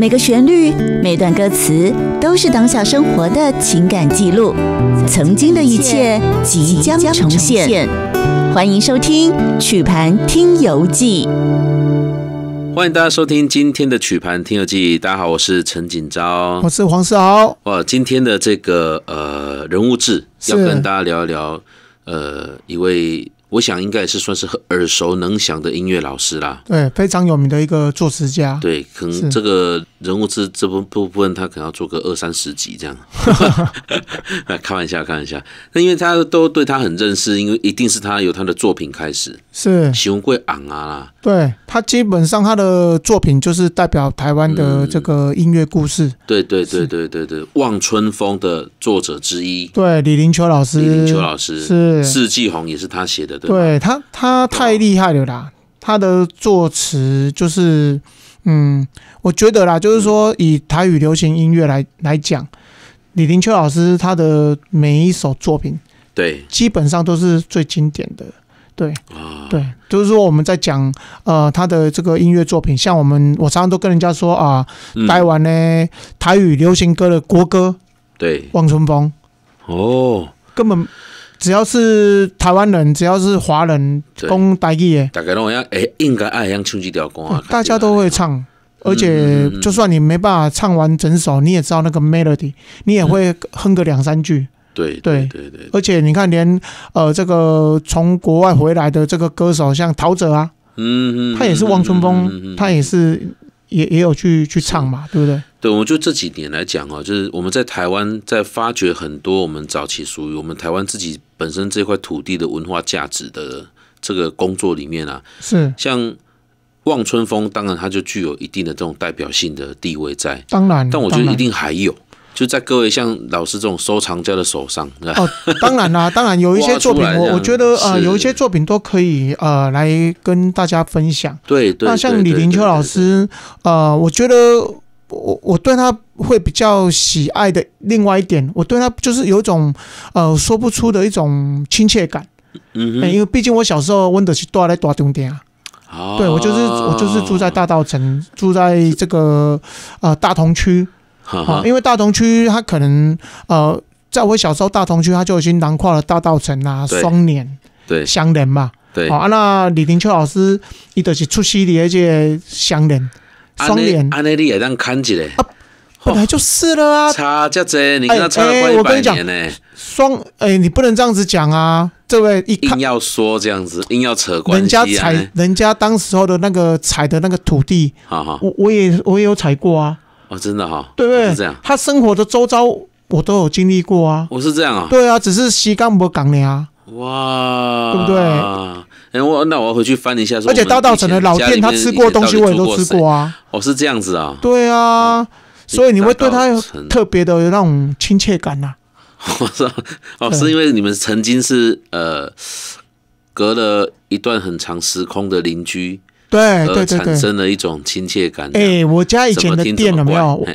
每个旋律、每段歌词都是当下生活的情感记录，曾经的一切即将重现。欢迎收听《曲盘听游记》。欢迎大家收听今天的《曲盘听游记》，大家好，我是陈锦昭，我是黄世豪。哇，今天的这个呃人物志要跟大家聊一聊呃一位。我想应该也是算是耳熟能详的音乐老师啦，对，非常有名的一个作词家，对，可能这个。人物这这部部分，他可能要做个二三十集这样。开玩笑，开玩笑。那因为他都对他很认识，因为一定是他有他的作品开始。是，熊贵昂啊。对他基本上他的作品就是代表台湾的这个音乐故事。对对对对对对，望春风的作者之一。对，李林秋老师。李林秋老师是，四季红也是他写的，对。对他，他太厉害了啦！他的作词就是。嗯，我觉得啦，就是说以台语流行音乐来来讲，李林秋老师他的每一首作品，对，基本上都是最经典的，对，对，就是说我们在讲呃他的这个音乐作品，像我们我常常都跟人家说啊，台湾呢台语流行歌的国歌，对，望春风，哦，根本。只要是台湾人，只要是华人，供大家拢哎，应该爱唱条歌啊。大家都会唱，而且就算你没办法唱完整首，你也知道那个 melody，你也会哼个两三句。对对对对，而且你看，连呃这个从国外回来的这个歌手，像陶喆啊，嗯嗯，他也是汪春峰，他也是也也有去去唱嘛，对不对？对，我们就这几年来讲哦，就是我们在台湾在发掘很多我们早期属于我们台湾自己本身这块土地的文化价值的这个工作里面啊，是像望春风，当然它就具有一定的这种代表性的地位在。当然，但我觉得一定还有，就在各位像老师这种收藏家的手上。哦，当然啦，当然有一些作品，我我觉得呃，有一些作品都可以呃来跟大家分享。对，那像李林秋老师，呃，我觉得。我我对他会比较喜爱的另外一点，我对他就是有一种呃说不出的一种亲切感。嗯嗯，因为毕竟我小时候温的是多在多重点啊。对我就是我就是住在大道城，住在这个呃大同区。啊。因为大同区它可能呃，在我小时候大同区它就已经囊括了大道城啊、双年、对相连嘛。对。好，那李林秋老师，伊都是出席的而且相连。双联，安内利也这看起嘞啊，本来就是了啊。差这多，你看差关百年呢。双，哎，你不能这样子讲啊！这位一看要说这样子，硬要扯关系啊。人家踩，人家当时候的那个踩的那个土地，哈哈。我我也我也有踩过啊。哦，真的哈，对不对？是这样，他生活的周遭我都有经历过啊。我是这样啊。对啊，只是西港不港联啊。哇，对不对？那我要回去翻一下。而且大稻城的老店，他吃过东西，我也都吃过啊。哦，是这样子啊。对啊，所以你会对他有特别的有那种亲切感呐。我 说，哦，是因为你们曾经是呃，隔了一段很长时空的邻居，对对对，产生了一种亲切感。哎，我家以前的店有没有？我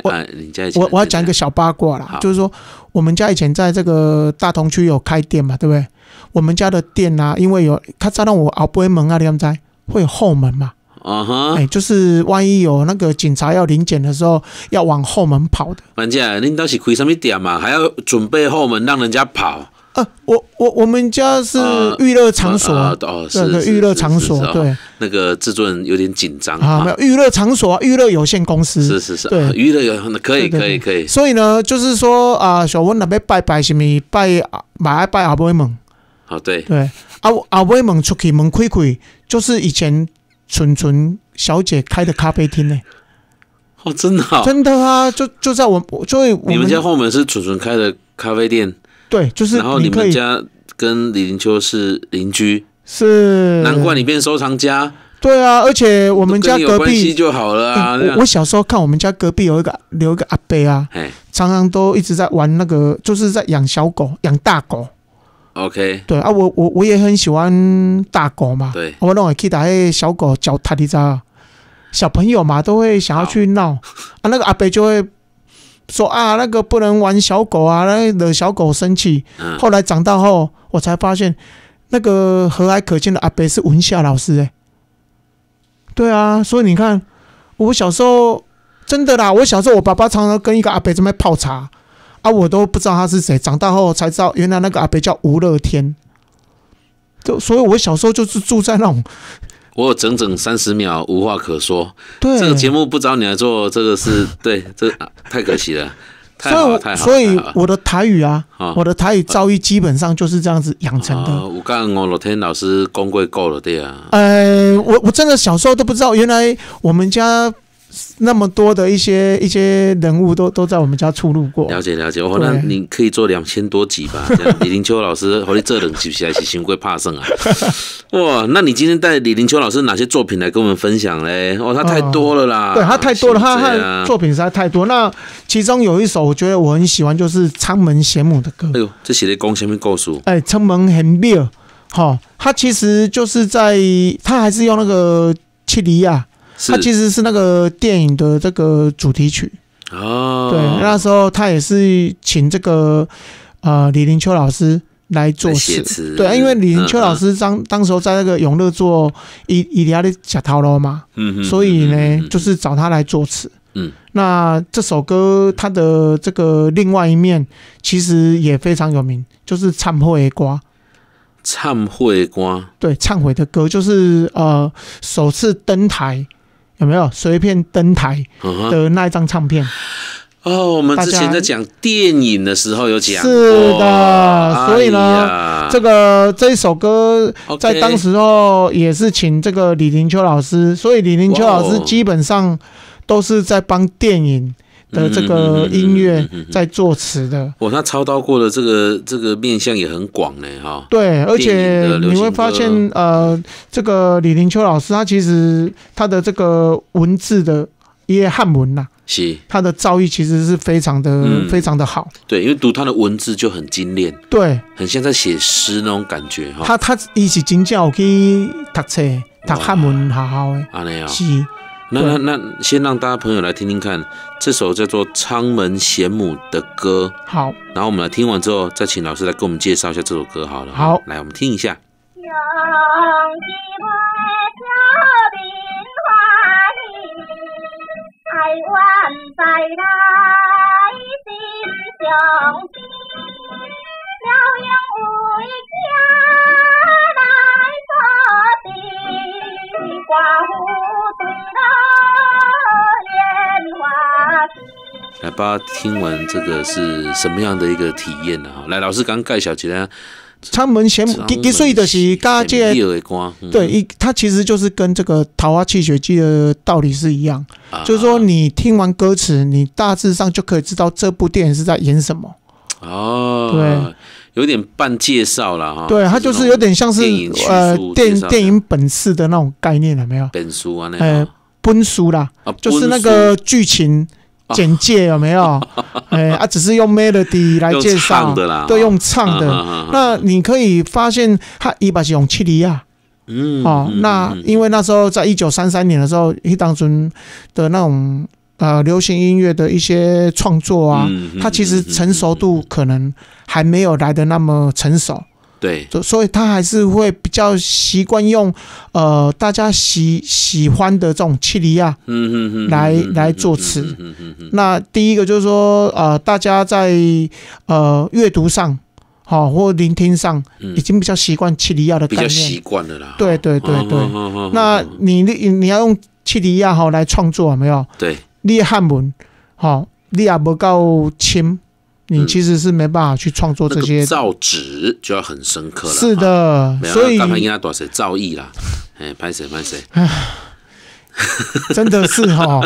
我我要讲一个小八卦啦，就是说，我们家以前在这个大同区有开店嘛，对不对？我们家的店啊，因为有他知道我熬不门啊，们在会有后门嘛？啊哈！哎，就是万一有那个警察要临检的时候，要往后门跑的。反正你倒是开什么店嘛，还要准备后门让人家跑？呃，我我我们家是娱乐场所哦，是娱乐场所对。那个制作人有点紧张啊，没有娱乐场所，娱乐有限公司是是是，对娱乐有可以可以可以。所以呢，就是说啊，小温那边拜拜什么拜买拜阿波门。哦，对对，阿阿威猛出去门窥窥，就是以前蠢蠢小姐开的咖啡厅呢。哦，真的，真的啊，就就在我，我所以你们家后门是蠢蠢开的咖啡店。对，就是然后你们家跟李林秋是邻居，是难怪你变收藏家。对啊，而且我们家隔壁就好了。我我小时候看我们家隔壁有一个有一个阿伯啊，常常都一直在玩那个，就是在养小狗、养大狗。OK，对啊，我我我也很喜欢大狗嘛，对，我弄会去打那小狗脚踏的渣，小朋友嘛都会想要去闹啊，那个阿北就会说啊，那个不能玩小狗啊，那惹小狗生气。后来长大后，我才发现那个和蔼可亲的阿北是文夏老师哎，对啊，所以你看我小时候真的啦，我小时候我爸爸常常跟一个阿北在那泡茶。啊，我都不知道他是谁，长大后才知道，原来那个阿伯叫吴乐天。就所以，我小时候就是住在那种 我整整三十秒无话可说。对，这个节目不找你来做，这个是 对，这太可惜了，太好，太好。所以我的台语啊，我的台语造诣基本上就是这样子养成的。我刚我乐天老师功过够了，对啊。呃，我我真的小时候都不知道，原来我们家。那么多的一些一些人物都都在我们家出入过，了解了解哦。那你可以做两千多集吧，李林秋老师，好像这人集起来是新贵怕什啊？哇，那你今天带李林秋老师哪些作品来跟我们分享嘞？哦，他太多了啦，对他太多了，他他作品实在太多。那其中有一首我觉得我很喜欢，就是仓门贤母的歌。哎呦，这写的功，什面告事？哎，仓门很妙，好，他其实就是在他还是用那个切梨啊。他其实是那个电影的这个主题曲哦，对，那时候他也是请这个呃李林秋老师来作词，对，因为李林秋老师当当时候在那个永乐做伊伊利亚的假涛楼嘛，嗯哼，所以呢就是找他来作词，嗯，那这首歌它的这个另外一面其实也非常有名，就是忏悔瓜，忏悔瓜，对，忏悔的歌就是呃首次登台。有没有随便登台的那一张唱片？哦，我们之前在讲电影的时候有讲，是的。所以呢，这个这一首歌在当时候也是请这个李林秋老师，所以李林秋老师基本上都是在帮电影。的这个音乐在作词的，哦、他操刀过的这个这个面向也很广呢，哈。对，而且你会发现，呃，这个李林秋老师，他其实他的这个文字的，一些汉文呐，是他的造诣其实是非常的非常的好。对，因为读他的文字就很精炼，对，很像在写诗那种感觉哈。他他一起进教去读册读汉文，好好的，啊那样，是。那那那，先让大家朋友来听听看这首叫做《苍门贤母》的歌，好。然后我们来听完之后，再请老师来给我们介绍一下这首歌，好了。好，来我们听一下。来吧，听完这个是什么样的一个体验呢？哈，来，老师刚盖小吉呢，仓门先，几几岁的是加这，对一，它其实就是跟这个《桃花泣血记》的道理是一样，就是说你听完歌词，你大致上就可以知道这部电影是在演什么。哦，对，有点半介绍了哈。对，它就是有点像是呃，电电影本子的那种概念了，没有？本书啊，那个？呃，本书啦，就是那个剧情。简介有没有？哎啊，只是用 melody 来介绍，都用唱的。那你可以发现，他一般是用七里啊。嗯，哦，那因为那时候在一九三三年的时候，一当村的那种呃流行音乐的一些创作啊，它其实成熟度可能还没有来的那么成熟。对，所所以，他还是会比较习惯用，呃，大家喜喜欢的这种基利亚，嗯嗯嗯，来来作词。嗯嗯嗯。那第一个就是说，呃，大家在呃阅读上，好或聆听上，已经比较习惯基利亚的概念，比较习惯了啦。对对对对。那你你你要用基利亚哈来创作没有？对。列汉文，哈，你也无够深。你其实是没办法去创作这些造纸就要很深刻了。是的，所以刚才应该多说造诣啦，哎，拍谁拍谁，真的是哈，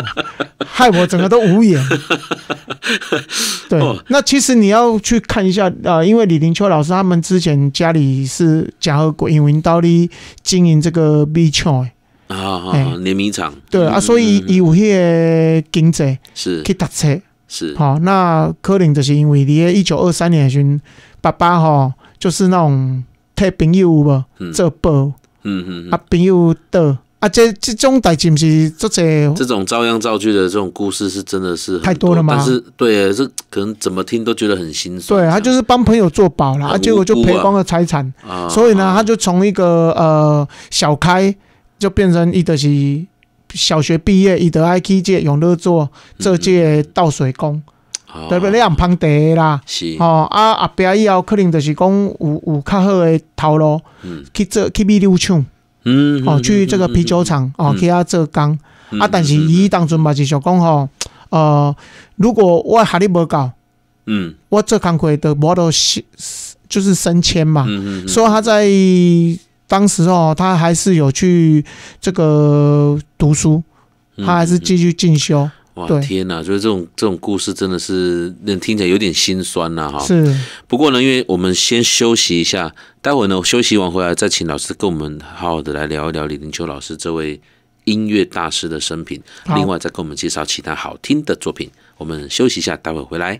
害我整个都无言。对，那其实你要去看一下啊，因为李林秋老师他们之前家里是甲和国，因为到哩经营这个 B 厂，啊啊，联名厂，对啊，所以有迄个经济是去搭车。是好，那柯林就是因为你一九二三年的时，爸爸哈就是那种替朋友吧做保，嗯嗯，啊朋友的啊这这种大件事，这这种照样造句的这种故事是真的是太多了吗？但是对，这可能怎么听都觉得很心酸。对他就是帮朋友做保了，啊结果就赔光了财产，所以呢他就从一个呃小开就变成一德西。小学毕业，伊得爱去个用乐做做这个倒水工，对不对？两旁地啦，是哦。啊啊，壁以后可能就是讲有有较好诶头路，去做去米地厂，嗯，哦，去这个啤酒厂哦，去遐做工。啊，但是伊当阵嘛是想讲吼，呃，如果我学历无够，嗯，我做工课都无多升，就是升迁嘛，所以他在。当时哦，他还是有去这个读书，他还是继续进修。哇，天呐，就是这种这种故事，真的是那听起来有点心酸呐，哈。是。不过呢，因为我们先休息一下，待会儿呢休息完回来再请老师跟我们好好的来聊一聊李林秋老师这位音乐大师的生平，另外再给我们介绍其他好听的作品。我们休息一下，待会儿回来。